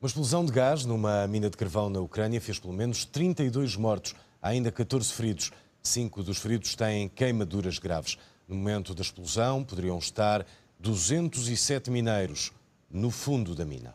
Uma explosão de gás numa mina de carvão na Ucrânia fez pelo menos 32 mortos, ainda 14 feridos. Cinco dos feridos têm queimaduras graves. No momento da explosão, poderiam estar 207 mineiros no fundo da mina.